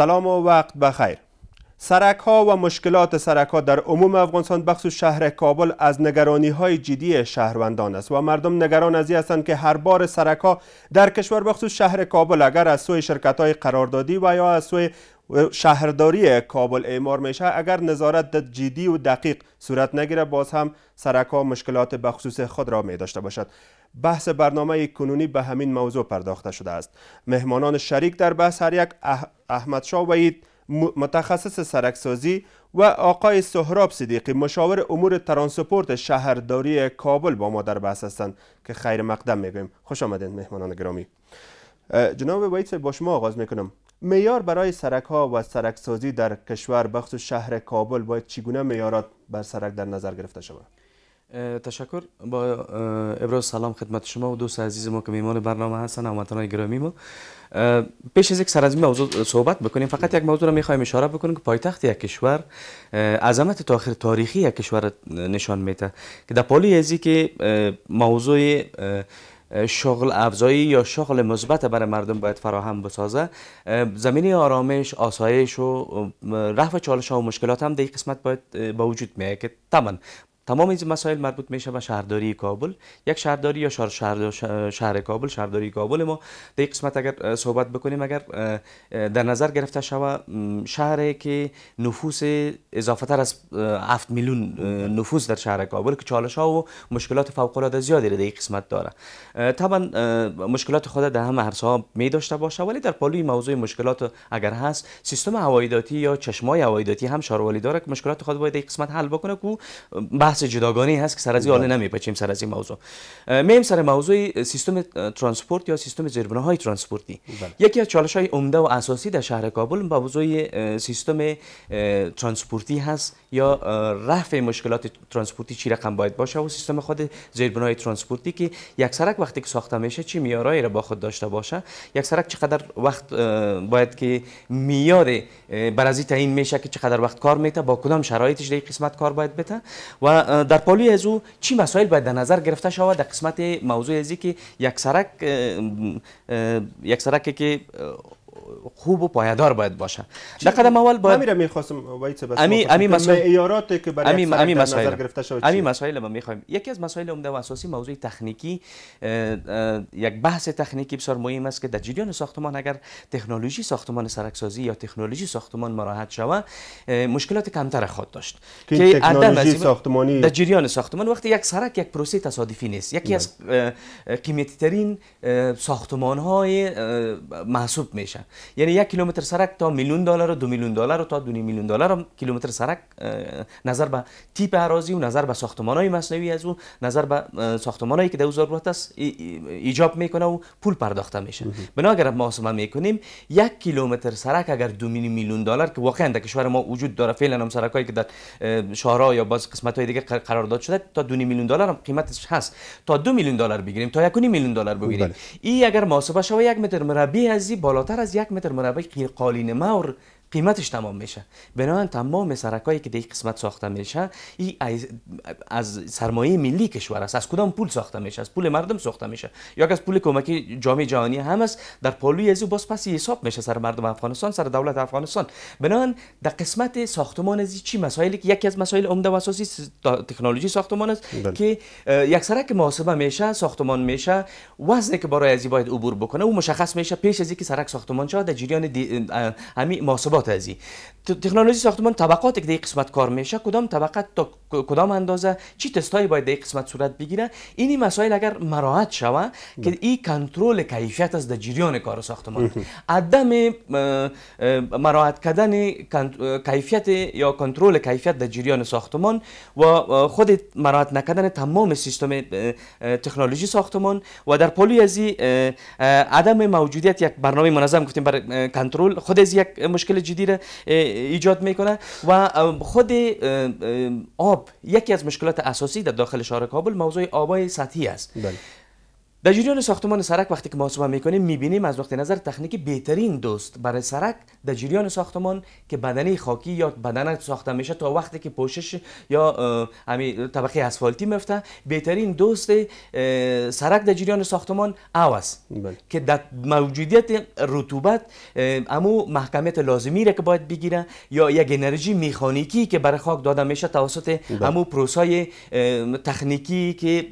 سلام و وقت بخیر سرک ها و مشکلات سرک ها در عموم افغانستان بخصوص شهر کابل از نگرانی های جدی شهروندان است و مردم نگران از هستند که هر بار سرک ها در کشور بخصوص شهر کابل اگر از سوی شرکت های قراردادی و یا از سوی شهرداری کابل اعمار میشه اگر نظارت جدی و دقیق صورت نگیره باز هم سرک ها مشکلات بخصوص خود را می داشته باشد بحث برنامه کنونی به همین موضوع پرداخته شده است مهمانان شریک در بحث هر یک احمد شاه وید متخصص سرکسازی و آقای سهراب صدیقی مشاور امور ترانسپورت شهرداری کابل با ما در بحث هستند که خیر مقدم میگویم خوش آمدید مهمانان گرامی جناب وید با شما آغاز میکنم میار برای سرک ها و سرکسازی در کشور بخصوص شهر کابل باید چگونه میارات بر سرک در نظر گرفته شود تشکر با ابراز سلام خدمت شما و دوست عزیز ما که میمان برنامه هستن هموطنان گرامی ما پیش از یک سر از این موضوع صحبت بکنیم فقط یک موضوع را میخوایم اشاره بکنیم که پایتخت یک کشور عظمت تاخیر تاریخی یک کشور نشان میده که در پالی ازی که موضوع شغل افزایی یا شغل مثبت برای مردم باید فراهم بسازه زمینی آرامش آسایش و رفع چالش ها و مشکلات هم در قسمت باید با وجود میاد که تمام این مسائل مربوط میشه به شهرداری کابل یک شهرداری یا شهر, شهر, کابل شهرداری کابل ما در قسمت اگر صحبت بکنیم اگر در نظر گرفته شوه شهری که نفوس اضافه تر از 7 میلیون نفوس در شهر کابل که چالش ها و مشکلات فوق العاده زیادی در این قسمت داره طبعا مشکلات خود در هم هر می داشته باشه ولی در پالوی موضوع مشکلات اگر هست سیستم هوایداتی یا چشمای هوایداتی هم شاروالی داره که مشکلات خود باید قسمت حل بکنه که بحث جداگانه هست که سر از این بله. نمیپچیم سر از این موضوع میم سر موضوع سیستم ترانسپورت یا سیستم زیربناهای های ترانسپورتی بله. یکی از چالش های عمده و اساسی در شهر کابل با موضوع سیستم ترانسپورتی هست یا رفع مشکلات ترانسپورتی چی رقم باید باشه و سیستم خود زیربنا های ترانسپورتی که یک سرک وقتی که ساخته میشه چه میارایی را با خود داشته باشه یک سرک چقدر وقت باید که میار برازی تعیین میشه که چقدر وقت کار میته با کدام شرایطش در قسمت کار باید بته و در پالوی از او چی مسائل باید در نظر گرفته شود در قسمت موضوع ازی که یک سرک یک که خوب و پایدار باید باشه در قدم اول باید امیر میخواستم بس مسائل که برای امی مسائل گرفته شده مسائل ما میخوایم یکی از مسائل عمده و اساسی موضوع تکنیکی یک بحث تکنیکی بسیار مهم است که در جریان ساختمان اگر تکنولوژی ساختمان سرکسازی یا تکنولوژی ساختمان مراحت شوه مشکلات کمتر خود داشت که تکنولوژی ساختمانی در جریان ساختمان وقتی یک سرک یک پروسه تصادفی نیست یکی از بله. قیمتی ترین ساختمان های محسوب میشه یعنی یک کیلومتر سرک تا میلیون دلار و دو میلیون دلار و تا دو میلیون دلار کیلومتر سرک نظر به تیپ اراضی و نظر به ساختمان های مصنوعی از او نظر به ساختمان هایی که در ضرورت است ایجاب میکنه و پول پرداخته میشه بنا اگر محاسبه میکنیم یک کیلومتر سرک اگر دو میلیون دلار که واقعا در کشور ما وجود داره فعلا هم سرکایی که در شهرها یا باز قسمت های دیگه داد شده تا دو میلیون دلار قیمتش هست تا دو میلیون دلار بگیریم تا یک میلیون دلار خب، بگیریم بله. این اگر محاسبه شود یک متر مربی از بالاتر از یک متر مربع غیر قالین قیمتش تمام میشه بنابراین تمام سرکایی که در قسمت ساخته میشه ای از سرمایه ملی کشور است از کدام پول ساخته میشه از پول مردم ساخته میشه یا از پول کمک جامعه جهانی هم است در پالوی از باز پس حساب میشه سر مردم افغانستان سر دولت افغانستان بنابراین در قسمت ساختمان از چی مسائلی که یکی از مسائل عمده و اساسی تکنولوژی ساختمان است بله. که یک سرک محاسبه میشه ساختمان میشه وزنی که برای ازی باید عبور بکنه او مشخص میشه پیش از اینکه سرک ساختمان شود در جریان همین محاسبه he? تکنولوژی ساختمان طبقات که در قسمت کار میشه کدام طبقه تا کدام اندازه چی تستایی باید در قسمت صورت بگیره اینی مسائل اگر مراعات شوه که این کنترل کیفیت از در جریان کار ساختمان عدم مراعات کردن کیفیت یا کنترل کیفیت در جریان ساختمان و خود مراعات نکردن تمام سیستم تکنولوژی ساختمان و در پلی از عدم موجودیت یک برنامه منظم گفتیم برای کنترل خود از یک مشکل جدیره ایجاد میکنه و خود آب یکی از مشکلات اساسی در داخل شهر کابل موضوع آبای سطحی است بله. در جریان ساختمان سرک وقتی که محاسبه میکنیم میبینیم از وقت نظر تکنیکی بهترین دوست برای سرک در جریان ساختمان که بدنه خاکی یا بدنه ساخته میشه تا وقتی که پوشش یا همین طبقه اسفالتی میفته بهترین دوست سرک در جریان ساختمان اوس بله. که در موجودیت رطوبت امو محکمیت لازمی را که باید بگیره یا یک انرژی میخانیکی که برای خاک داده میشه توسط بله. امو پروسای تکنیکی که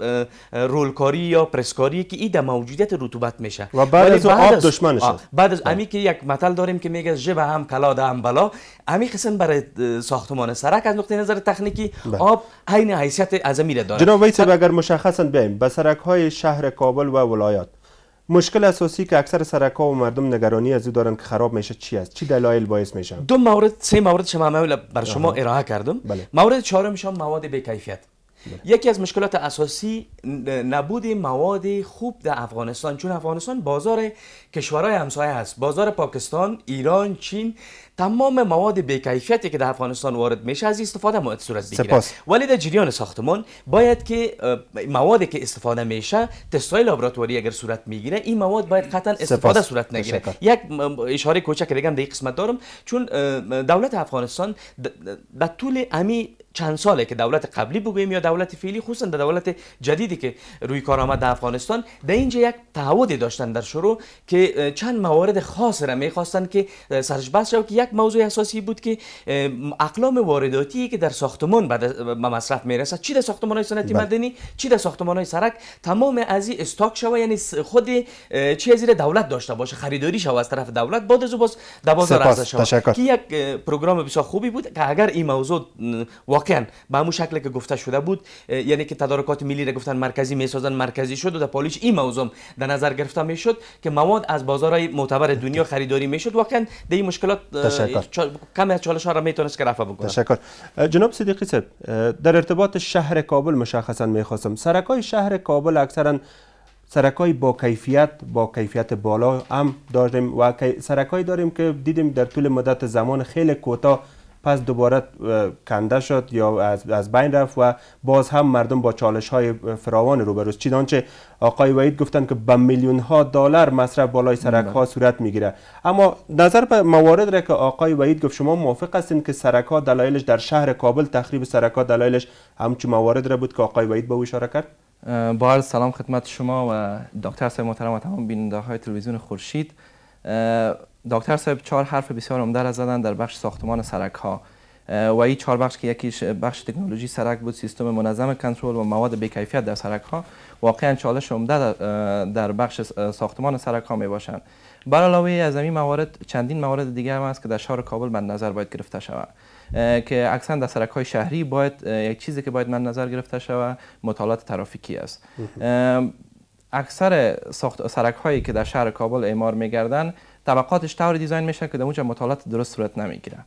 رولکاری یا پرسکاری یکی ای در موجودیت رطوبت میشه و بعد از آب دشمنش بعد از بله. امی که یک متل داریم که میگه جبه هم کلا ده هم بلا امی قسم برای ساختمان سرک از نقطه نظر تکنیکی بله. آب عین حیثیت از میره داره جناب سر، اگر مشخصا بیایم به سرک های شهر کابل و ولایات مشکل اساسی که اکثر ها و مردم نگرانی از او دارن که خراب میشه چی است چی دلایل باعث میشن دو مورد سه مورد شما بر شما ارائه کردم بله. مورد شما مواد کیفیت بله. یکی از مشکلات اساسی نبود مواد خوب در افغانستان چون افغانستان بازار کشورهای همسایه است بازار پاکستان ایران چین تمام مواد کیفیتی که در افغانستان وارد میشه از استفاده مواد صورت بگیره سپاس. ولی در جریان ساختمان باید که موادی که استفاده میشه تستای لابراتواری اگر صورت میگیره این مواد باید قطعا استفاده سپاس. صورت نگیره یک اشاره کوچک بگم در قسمت دارم چون دولت افغانستان در طول امی چند ساله که دولت قبلی بگویم یا دولت فعلی خصوصا در دولت جدیدی که روی کار آمد در افغانستان در اینجا یک تعهدی داشتن در شروع که چند موارد خاص را میخواستن که سرش بس که یک یک موضوع اساسی بود که اقلام وارداتی که در ساختمان به مصرف میرسد چی در ساختمان های صنعتی بله. مدنی چی در ساختمان های سرک تمام از این استاک شوه یعنی خود چیزی از دولت داشته باشه خریداری شوه از طرف دولت بعد از باز در بازار عرضه که یک پروگرام بسیار خوبی بود که اگر این موضوع واقعا به همون شکل که گفته شده بود یعنی که تدارکات ملی را گفتن مرکزی میسازن مرکزی شد و در پالیش این موضوع در نظر گرفته میشد که مواد از بازارهای معتبر دنیا خریداری میشد واقعا ده این مشکلات تشکر کمی از چالش ها را میتونست که رفع بکنه تشکر جناب صدیقی صاحب در ارتباط شهر کابل مشخصا میخواستم سرک های شهر کابل اکثرا سرک های با کیفیت با کیفیت بالا هم داریم و سرک داریم که دیدیم در طول مدت زمان خیلی کوتاه پس دوباره کنده شد یا از بین رفت و باز هم مردم با چالش های فراوان روبروست آنچه آقای وحید گفتند که به میلیون ها دلار مصرف بالای سرک ها بله. صورت میگیره اما نظر به موارد را که آقای وحید گفت شما موافق هستین که سرک ها دلایلش در شهر کابل تخریب سرک ها دلایلش همچون موارد را بود که آقای وحید به او اشاره کرد با سلام خدمت شما و دکتر سر محترم و تمام بیننده های تلویزیون خورشید دکتر صاحب چهار حرف بسیار عمده را زدن در بخش ساختمان سرک ها و این چهار بخش که یکیش بخش تکنولوژی سرک بود سیستم منظم کنترل و مواد بیکیفیت در سرک ها واقعا چالش عمده در بخش ساختمان سرک ها می باشند بر علاوه از این موارد چندین موارد دیگه هم هست که در شهر کابل من نظر باید گرفته شود که اکثر در سرک های شهری باید یک چیزی که باید من نظر گرفته شود مطالعات ترافیکی است اکثر سرک هایی که در شهر کابل اعمار می گردن طبقاتش طور دیزاین میشه که در اونجا مطالعات درست صورت نمیگیره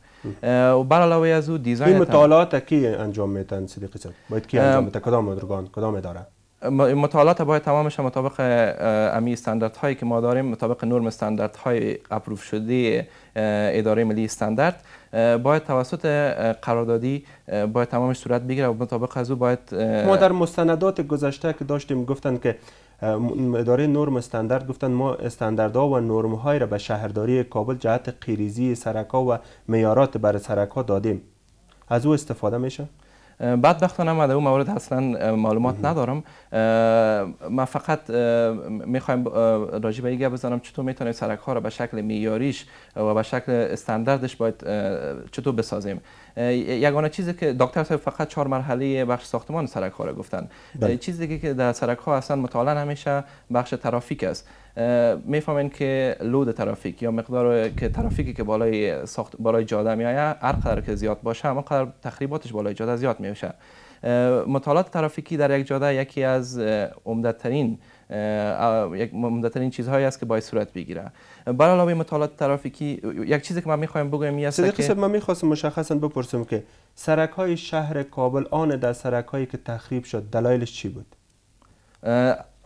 و بر علاوه از او دیزاین این مطالعات کی انجام میتن صدیقی صاحب باید کی انجام میتن کدام مدرگان؟ کدام اداره مطالعات باید تمامش مطابق امی استاندارد هایی که ما داریم مطابق نرم استاندارد های اپروف شده اداره ملی استاندارد باید توسط قراردادی باید تمامش صورت بگیره و مطابق از او باید ما در مستندات گذشته که داشتیم گفتن که اداره نرم استاندارد گفتن ما استانداردها و نرم های را به شهرداری کابل جهت قیریزی ها و میارات بر ها دادیم از او استفاده میشه بدبختانه من در اون مورد اصلا معلومات ندارم من فقط میخوایم راجع به این بزنم چطور میتونیم سرک ها را به شکل میاریش و به شکل استانداردش باید چطور بسازیم یگانه چیزی که دکتر صاحب فقط چهار مرحله بخش ساختمان سرک ها را گفتن بله. چیزی که در سرک ها اصلا مطالعه همیشه بخش ترافیک است میفهمین که لود ترافیک یا مقدار که ترافیکی که بالای ساخت بالای جاده می آید هر که زیاد باشه اما قدر تخریباتش بالای جاده زیاد میشه مطالعات ترافیکی در یک جاده یکی از عمدترین یک این چیزهایی است که باید صورت بگیره برای علاوه مطالعات ترافیکی یک چیزی که من میخوایم بگویم این است که من میخواستم مشخصا بپرسم که سرک های شهر کابل آن در سرک هایی که تخریب شد دلایلش چی بود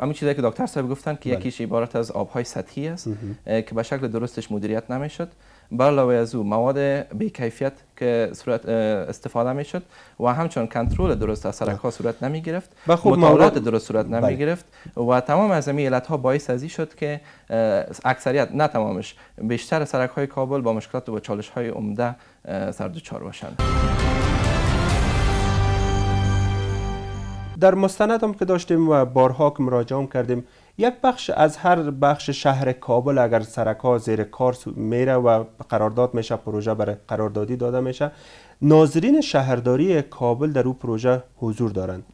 همین چیزی که دکتر صاحب گفتن که بله. یکیش عبارت از آبهای سطحی است که به شکل درستش مدیریت نمیشد علاوه از او مواد بیکیفیت که صورت استفاده می شد و همچون کنترل درست از سرک ها بله. صورت نمی گرفت خب مطالعات درست صورت بله. نمی گرفت و تمام از این علت ها باعث ازی شد که اکثریت نه تمامش بیشتر سرک های کابل با مشکلات و چالش های عمده سردوچار باشند در مستندم که داشتیم و بارها که مراجعه کردیم یک بخش از هر بخش شهر کابل اگر سرک ها زیر کار میره و قرارداد میشه پروژه برای قراردادی داده میشه ناظرین شهرداری کابل در او پروژه حضور دارند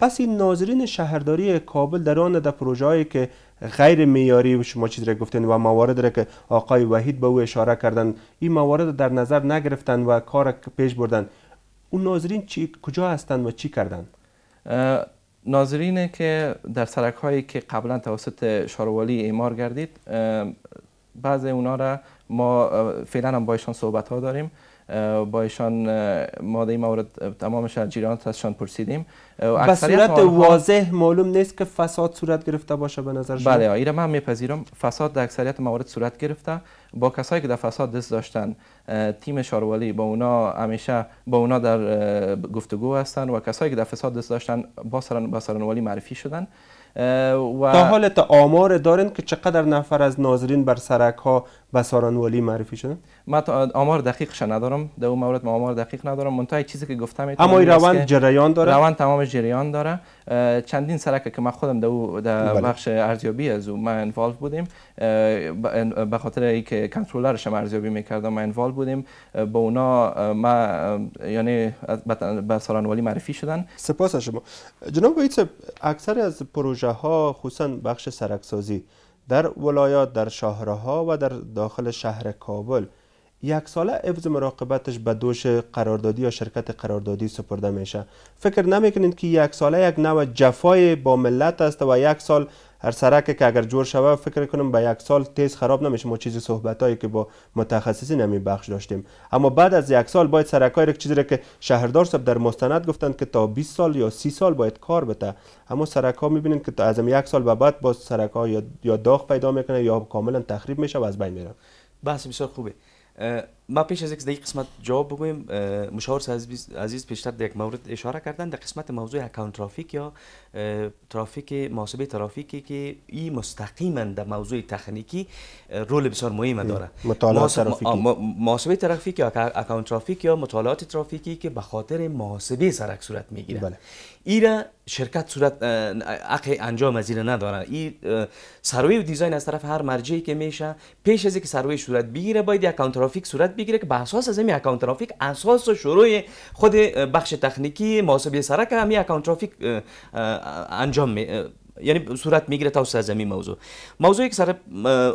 پس این ناظرین شهرداری کابل در آن در پروژه‌ای که غیر میاری شما چیز را گفتین و موارد را که آقای وحید به او اشاره کردن این موارد در نظر نگرفتن و کار پیش بردن اون ناظرین چی کجا هستند و چی کردند؟ ناظرینه که در سرک هایی که قبلا توسط شاروالی ایمار گردید بعض اونا را ما فعلا هم با ایشان صحبت ها داریم با ایشان ما در این مورد تمام جیرانات ازشان پرسیدیم به صورت واضح معلوم نیست که فساد صورت گرفته باشه به نظر شما بله ایره من میپذیرم فساد در اکثریت موارد صورت گرفته با کسایی که در فساد دست داشتن تیم شاروالی با اونا همیشه با اونا در گفتگو هستن و کسایی که در فساد دست داشتن با سران با سرانوالی معرفی شدن و تا حالت آمار دارن که چقدر نفر از ناظرین بر سرک ها و ولی معرفی شدن من آمار دقیقش ندارم در اون مورد ما آمار دقیق ندارم منتها چیزی که گفتم اما این روند جریان داره روند تمام جریان داره چندین سرکه که من خودم در بله. بخش ارزیابی از او من انوالو بودیم به خاطر اینکه کنترلر شما ارزیابی میکردم من انوالو بودیم با اونا ما یعنی به ولی معرفی شدن سپاس شما جناب اکثر از پروژه ها خصوصا بخش سرکسازی در ولایات در شهرها و در داخل شهر کابل یک ساله عفظ مراقبتش به دوش قراردادی یا شرکت قراردادی سپرده میشه فکر نمیکنید که یک ساله یک نوع جفای با ملت است و یک سال هر سرک که اگر جور شوه فکر کنم به یک سال تیز خراب نمیشه ما چیزی صحبت هایی که با متخصصین نمی بخش داشتیم اما بعد از یک سال باید سرک هایی چیزی که شهردار سب در مستند گفتند که تا 20 سال یا 30 سال باید کار بته اما سرک ها میبینید که تا از یک سال به بعد با سرک ها یا داغ پیدا میکنه یا کاملا تخریب میشه و از بین میره بحث بسیار خوبه ما پیش از یک قسمت جواب بگویم مشاور عزیز پیشتر در یک مورد اشاره کردن در قسمت موضوع اکانت ترافیک یا ترافیک محاسبه ترافیکی که این مستقیما در موضوع تخنیکی رول بسیار مهم داره مطالعات ترافیکی محاسبه ترافیک یا اکانت ترافیک یا مطالعات ترافیکی که به خاطر محاسبه سرک صورت میگیره بله. ایرا شرکت صورت حق انجام از نداره این سروی و دیزاین از طرف هر مرجعی که میشه پیش از اینکه سروی صورت بگیره باید اکانت ترافیک صورت بگیره که به اساس از این اکانت ترافیک اساس و شروع خود بخش تکنیکی محاسبه سرک همی اکانت ترافیک انجام می یعنی صورت میگیره تا زمین موضوع موضوعی که سر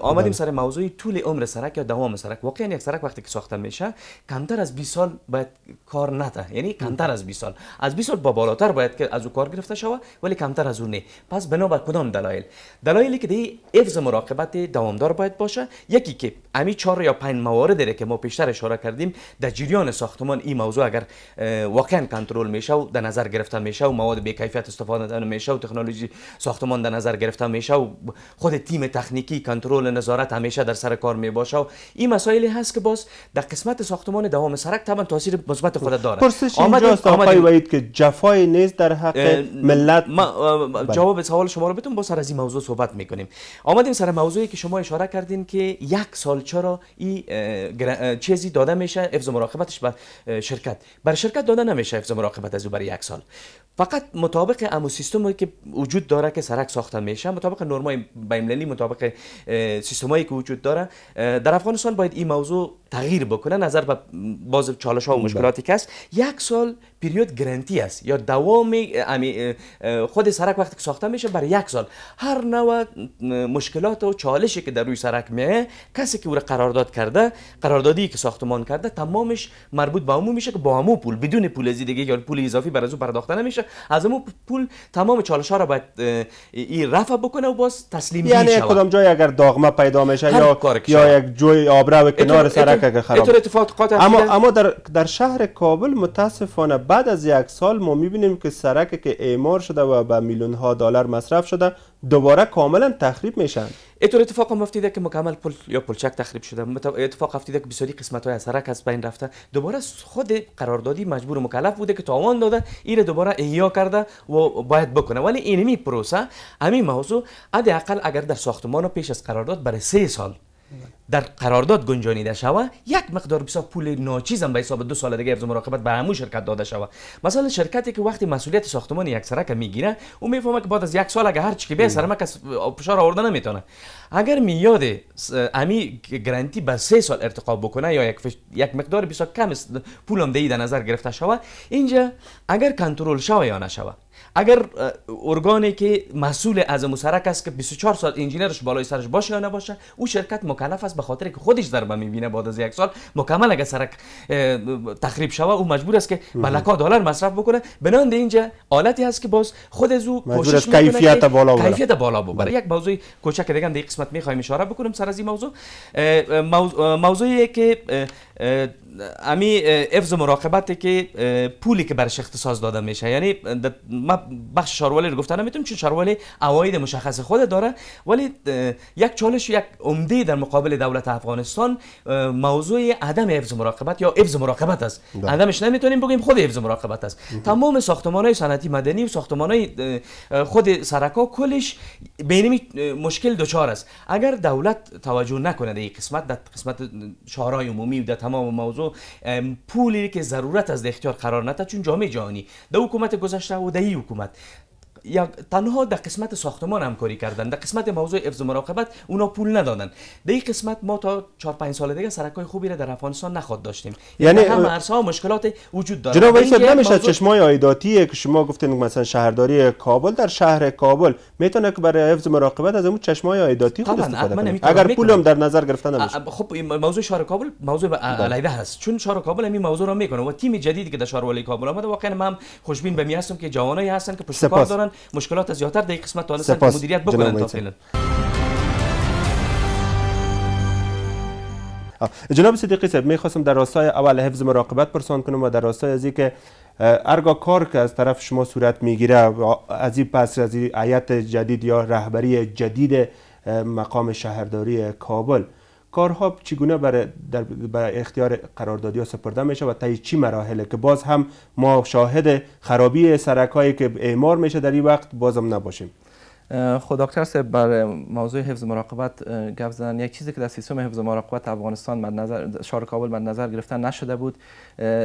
آمدیم بله. سر موضوعی طول عمر سرک یا دوام سرک واقعا یک سرک وقتی که ساخته میشه کمتر از 20 سال باید کار نده یعنی کمتر از 20 سال از 20 سال با بالاتر باید که از او کار گرفته شوه ولی کمتر از اون نه پس بنا بر کدام دلایل دلایلی که دی حفظ مراقبت دوامدار باید باشه یکی که امی 4 یا 5 موارد داره که ما پیشتر اشاره کردیم در جریان ساختمان این موضوع اگر واقعا کنترل میشه و در نظر گرفته میشه و مواد به کیفیت استفاده میشه و تکنولوژی ساختمان در نظر گرفته میشه و خود تیم تکنیکی کنترل نظارت همیشه در سر کار می باشه و این مسائلی هست که باز در قسمت ساختمان دوام سرک طبعا تاثیر مثبت خود داره پرسش اینجاست آقای وحید که جفای نیز در حق ملت ما بله. جواب سوال شما رو بتون با سر از این موضوع صحبت میکنیم آمدیم سر موضوعی که شما اشاره کردین که یک سال چرا این چیزی داده میشه افز مراقبتش بر شرکت بر شرکت داده نمیشه افز مراقبت از برای یک سال فقط مطابق امو سیستم که وجود داره که سرک ساخته میشه مطابق نرمای بین المللی مطابق سیستمایی که وجود داره در افغانستان باید این موضوع تغییر بکنه نظر به باز چالش ها و بله. مشکلاتی که هست یک سال پیریود گرانتی است یا دوام خود سرک وقتی که ساخته میشه برای یک سال هر نوع مشکلات و چالشی که در روی سرک میه کسی که او را قرارداد کرده قراردادی که ساختمان کرده تمامش مربوط به امو میشه که با امو پول بدون پول دیگه یا پول اضافی بر از او پرداخته نمیشه از امو پول تمام چالش ها را باید این رفع بکنه و باز تسلیم یعنی کدام جای اگر داغمه پیدا میشه یا یا یک جای آبرو کنار سرک که اگر خراب اما اما در در شهر کابل متاسفانه بعد از یک سال ما میبینیم که سرک که اعمار شده و به میلیون ها دلار مصرف شده دوباره کاملا تخریب میشن اینطور اتفاق هم افتیده که مکمل پل یا پلچک تخریب شده اتفاق افتیده که بسیاری قسمت های سرک از بین رفته دوباره خود قراردادی مجبور مکلف بوده که تاوان داده ایره دوباره احیا کرده و باید بکنه ولی اینمی پروسه همین موضوع حداقل اگر در ساختمان پیش از قرارداد برای سه سال در قرارداد گنجانیده شوه یک مقدار بسیار پول ناچیزم به حساب دو سال دیگه از مراقبت به همون شرکت داده شوه مثلا شرکتی که وقتی مسئولیت ساختمان یک سرک میگیره او میفهمه که بعد از یک سال اگر هر چی که به سرمک فشار آورده نمیتونه اگر میاد امی گرانتی به سه سال ارتقا بکنه یا یک, یک مقدار بسیار کم پولم دیده در نظر گرفته شوه اینجا اگر کنترل شوه یا نشوه اگر ارگانی که مسئول از مسرک است که 24 سال انجینرش بالای سرش باشه یا نباشه او شرکت مکلف هست به خاطر که خودش ضربه میبینه بعد از یک سال مکمل اگر سرک تخریب شوه او مجبور است که بلکا دلار مصرف بکنه بنان اینجا حالتی هست که باز خود از او کوشش کیفیت بالا ببره کیفیت بالا ببره بله. یک موضوع کوچک دیگه در قسمت میخوایم اشاره بکنم سر از این موضوع موضوعی که امی افز مراقبت که پولی که برش اختصاص داده میشه یعنی ما بخش شاروالی رو گفتن نمیتونم چون شاروالی عواید مشخص خود داره ولی یک چالش یک عمده در مقابل دولت افغانستان موضوع عدم افز مراقبت یا افز مراقبت است بله. عدمش نمیتونیم بگیم خود افز مراقبت است تمام ساختمان های صنعتی مدنی و ساختمان های خود سرکا کلش بین مشکل دچار است اگر دولت توجه نکنه در قسمت در قسمت شهرهای عمومی و تمام موضوع پولی که ضرورت از اختیار قرار نتا چون جامعه جهانی ده حکومت گذشته و ای حکومت تنها در قسمت ساختمان همکاری کردند در قسمت موضوع افز مراقبت اونا پول ندادن در این قسمت ما تا 4 5 سال دیگه های خوبی را در افغانستان نخواد داشتیم یعنی, یعنی هم ارسا مشکلات وجود داره جناب ایشان نمیشه چشمای عایداتی که شما گفتین مثلا شهرداری کابل در شهر کابل میتونه که برای حفظ مراقبت از اون چشمای آیداتی خود استفاده کنه اگر پول هم در نظر گرفتن نشه خب موضوع شهر کابل موضوع بله. علیحدہ هست چون شهر کابل همین موضوع رو میکنه و تیم جدیدی که در شهر ولی کابل اومده واقعا من خوشبین به می هستم که جوانایی هستن که پشت کار دارن مشکلات زیادتر در این قسمت تا مدیریت بکنن تا فعلا جناب صدیقی صاحب میخواستم در راستای اول حفظ مراقبت پرسان کنم و در راستای از که ارگا کار که از طرف شما صورت میگیره از این پس از این جدید یا رهبری جدید مقام شهرداری کابل کارها چگونه برای در برای اختیار قراردادیا سپرده میشه و طی چی مراحله که باز هم ما شاهد خرابی سرک هایی که اعمار میشه در این وقت بازم نباشیم خود خب، دکتر سه بر موضوع حفظ مراقبت گفت زدن یک چیزی که در سیستم حفظ مراقبت افغانستان مد نظر شهر کابل مد نظر گرفتن نشده بود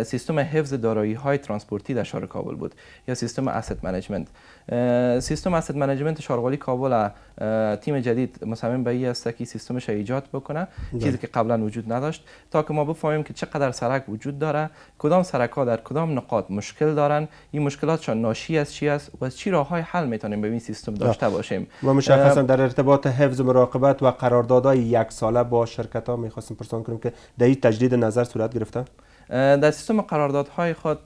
سیستم حفظ دارایی های ترانسپورتی در شهر کابل بود یا سیستم اسید منیجمنت سیستم اسید منیجمنت شهرغالی کابل تیم جدید مصمم به این است که سیستمش ایجاد بکنه بله. چیزی که قبلا وجود نداشت تا که ما بفهمیم که چقدر سرک وجود داره کدام سرک ها در کدام نقاط مشکل دارن این مشکلاتشان ناشی از چی است و از چی راه های حل میتونیم به این سیستم بله. داشته ما مشخصا در ارتباط حفظ مراقبت و قراردادهای یک ساله با شرکت ها میخواستیم پرسان کنیم که در این تجدید نظر صورت گرفته در سیستم قراردادهای خود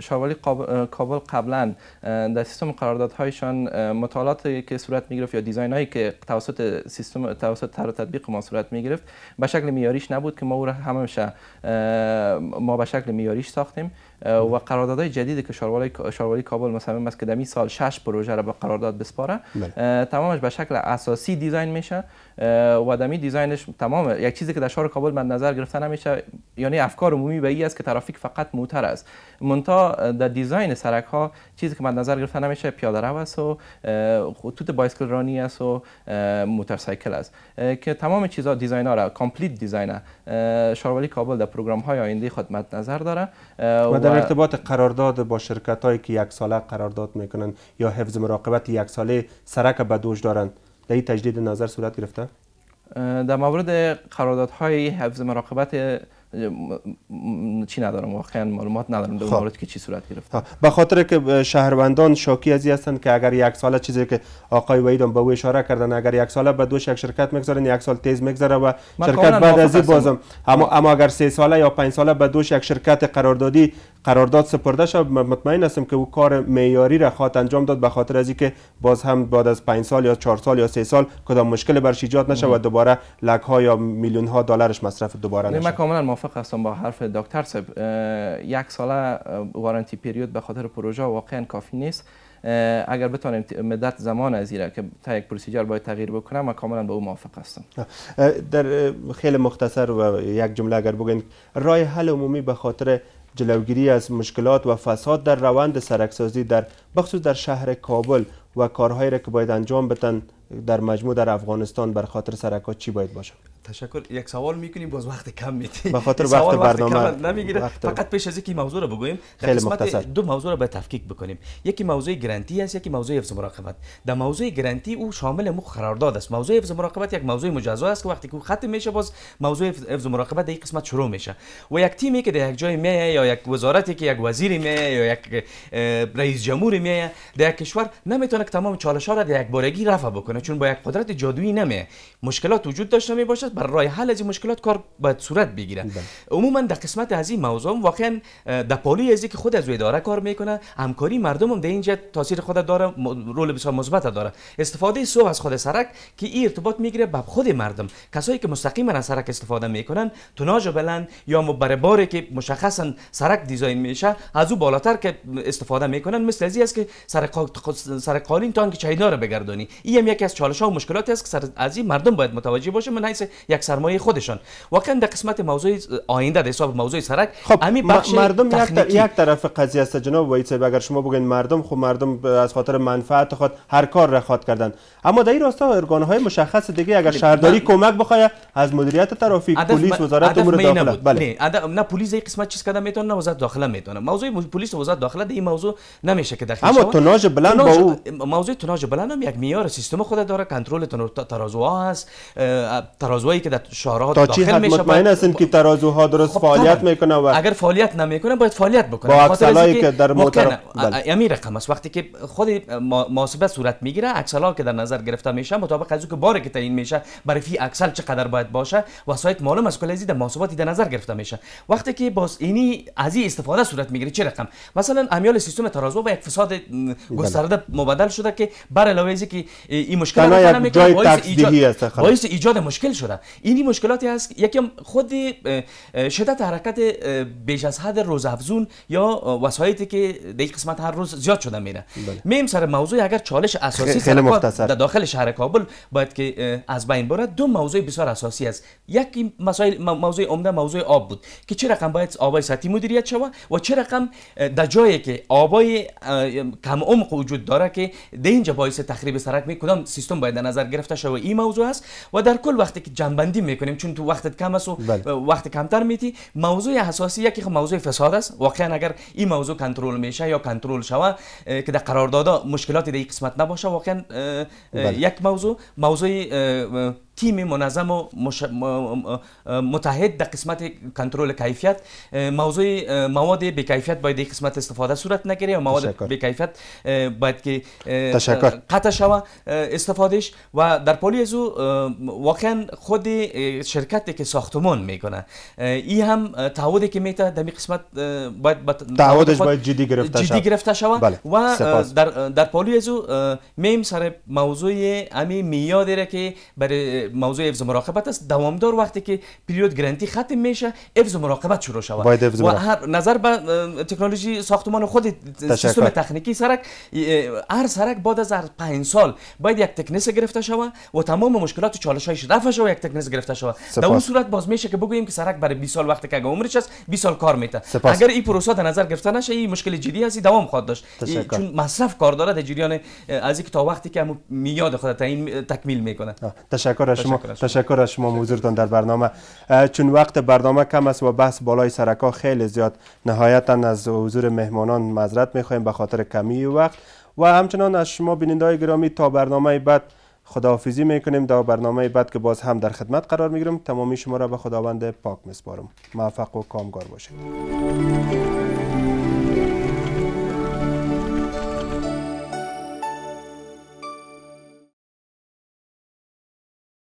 شاولی کابل قبلا در سیستم قراردادهایشان مطالعاتی که صورت میگرفت یا دیزاین هایی که توسط سیستم توسط تر تطبیق ما صورت می گرفت به شکل میاریش نبود که ما او را ما به شکل میاریش ساختیم و قراردادهای جدید که شاروالی کابل مثلا است که در سال 6 پروژه را به قرارداد بسپاره بله. تمامش به شکل اساسی دیزاین میشه و دمی دیزاینش تمام یک چیزی که در شهر کابل من نظر گرفته نمیشه یعنی افکار عمومی به این است که ترافیک فقط موتر است مونتا در دیزاین سرک ها چیزی که من نظر گرفته نمیشه پیاده رو است و خطوط بایسکل رانی است و موتورسیکل است که تمام چیزها دیزاین را کامپلیت دیزاین شاروالی کابل در پروگرام های آینده خود نظر داره در ارتباط قرارداد با شرکت هایی که یک ساله قرارداد میکنن یا حفظ مراقبت یک ساله سرک به دوش دارن در این تجدید نظر صورت گرفته در مورد قراردادهای حفظ مراقبت چی ندارم واقعا معلومات ندارم در خب. مورد که چی صورت گرفته خب. به خاطر که شهروندان شاکی ازی هستند که اگر یک ساله چیزی که آقای وحیدم به او اشاره کردن اگر یک ساله به دوش یک شرکت میگذارن یک سال تیز میگذره و شرکت بعد از بازم اما اما اگر سه ساله یا پنج ساله به دوش یک شرکت قراردادی قرارداد سپرده شد مطمئن هستم که او کار معیاری را خواهد انجام داد به خاطر از اینکه باز هم بعد از 5 سال یا 4 سال یا 3 سال کدام مشکل بر شیجات نشه و دوباره لک ها یا میلیون ها دلارش مصرف دوباره نشه من کاملا موافق هستم با حرف دکتر سب یک ساله وارنتی پیریود به خاطر پروژه واقعا کافی نیست اگر بتونیم مدت زمان از ایره که تا یک پروسیجر باید تغییر بکنم و کاملا به او موافق هستم در خیلی مختصر و یک جمله اگر بگین رای حل عمومی به خاطر جلوگیری از مشکلات و فساد در روند سرکسازی در بخصوص در شهر کابل و کارهایی را که باید انجام بتن در مجموع در افغانستان بر خاطر سرکات چی باید باشد؟ تشکر یک سوال میکنیم باز وقت کم میتی به خاطر وقت برنامه نمیگیره وقت... فقط پیش از اینکه موضوع رو بگوییم خیلی مختصر دو موضوع رو به تفکیک بکنیم یکی موضوع گارانتی است یکی موضوع حفظ مراقبت در موضوع گارانتی او شامل مو قرارداد است موضوع حفظ مراقبت یک موضوع مجزا است که وقتی که ختم میشه باز موضوع حفظ مراقبت در قسمت شروع میشه و یک تیمی که در یک جای می یا یک وزارتی که یک وزیر می یا یک رئیس جمهور میه در یک کشور نمیتونه تمام چالش ها را در یک بارگی رفع بکنه چون با یک قدرت جادویی نمیه مشکلات وجود داشته می باشد برای حل از این مشکلات کار باید صورت بگیره بله. عموما در قسمت از این موضوع واقعا در پالوی از که خود از اداره کار میکنه همکاری مردم هم در اینجا تاثیر خود داره رول بسیار مثبت داره استفاده صبح از خود سرک که این ارتباط میگیره با خود مردم کسایی که مستقیما از سرک استفاده میکنن توناژ بلند یا مبره باری که مشخصا سرک دیزاین میشه از او بالاتر که استفاده میکنن مثل ازی است که سرک قالین تا که چاینا رو بگردونی این هم یکی از چالش ها و مشکلاتی است که از این مردم باید متوجه باشه من حیث یک سرمایه خودشان واقعا در قسمت موضوع آینده در حساب موضوع سرک خب امی بخش مردم تخنیکی. یک, طرف قضیه است جناب وایت. اگر شما بگین مردم خب مردم از خاطر منفعت خود هر کار را کردن اما در این راستا ارگان های مشخص دیگه اگر بله، شهرداری بله. کمک بخواد از مدیریت ترافیک پلیس وزارت امور داخله بله نه پلیس پلیس قسمت چیز کرده میتونه نه وزارت داخله میتونه موضوع پلیس وزارت داخله این موضوع نمیشه که داخل اما تناژ بلند با او موضوع تناژ بلند هم یک معیار سیستم خود داره کنترل ترازوها است ترازو ترازوهایی که در شهرها تا چی حد مطمئن هستیم خب، که ترازوها درست خب فعالیت میکنه و اگر فعالیت نمیکنه باید فعالیت بکنه با اکسلایی که در موتر یعنی رقم است وقتی که خود محاسبه صورت میگیره اکسلا که در نظر گرفته میشه مطابق از که باره که تعیین میشه برای فی اکسل چقدر باید باشه وسایت معلوم است کلیزی در محاسبات در نظر گرفته میشه وقتی که باز اینی از این استفاده صورت میگیره چه رقم مثلا امیال سیستم ترازو به یک فساد گسترده بله. مبدل شده که بر علاوه که این مشکل رو ایجاد باعث ایجاد مشکل شده اینی مشکلاتی هست یکی خود شدت حرکت بیش از حد افزون یا وسایتی که در قسمت هر روز زیاد شده میره بله. میم سر موضوع اگر چالش اساسی در داخل شهر کابل باید که از بین بره دو موضوع بسیار اساسی است یکی مسائل موضوع عمده موضوع آب بود که چه رقم باید آبای سطحی مدیریت شوه و چه رقم در جایی که آبای کم عمق وجود داره که در اینجا باعث تخریب سرک می کدام سیستم باید در نظر گرفته شوه این موضوع است و در کل وقتی که بندی میکنیم چون تو وقتت کم است و بله. وقت کمتر میتی موضوع حساسی یکی خب موضوع فساد است واقعا اگر این موضوع کنترل میشه یا کنترل شوه که در قرارداد مشکلاتی در این قسمت نباشه واقعا بله. یک موضوع موضوع تیم منظم و متحد در قسمت کنترل کیفیت موضوع مواد به باید این قسمت استفاده صورت نگیره و مواد به باید که قطع شوه استفادهش و در پالی از واقعا خود شرکتی که ساختمان میکنه این هم تعهدی که میته در قسمت باید تعهدش باید جدی گرفته جدی گرفته شوه بله. و در در پالی از میم سر موضوع امی میاد که برای موضوع افز مراقبت است دوامدار وقتی که پیریود گرانتی ختم میشه افز مراقبت شروع شود باید و هر نظر به تکنولوژی ساختمان خود سیستم تکنیکی سرک هر سرک بعد از هر 5 سال باید یک تکنس گرفته شود و تمام مشکلات و چالش هایش رفع شود یک تکنس گرفته شود در اون صورت باز میشه که بگوییم که سرک برای 20 سال وقتی که عمرش است 20 سال کار میته اگر این پروسه در نظر گرفته نشه این مشکل جدی هستی دوام خواهد داشت چون مصرف کار داره در جریان از اینکه تا وقتی که میاد خود این تکمیل میکنه تشکر از شما تشکر از شما حضورتان در برنامه چون وقت برنامه کم است و بحث بالای سرکا خیلی زیاد نهایتا از حضور مهمانان مذرت میخوایم به خاطر کمی وقت و همچنان از شما بینندگان های گرامی تا برنامه بعد خداحافظی میکنیم تا برنامه بعد که باز هم در خدمت قرار میگیرم تمامی شما را به خداوند پاک میسپارم موفق و کامگار باشید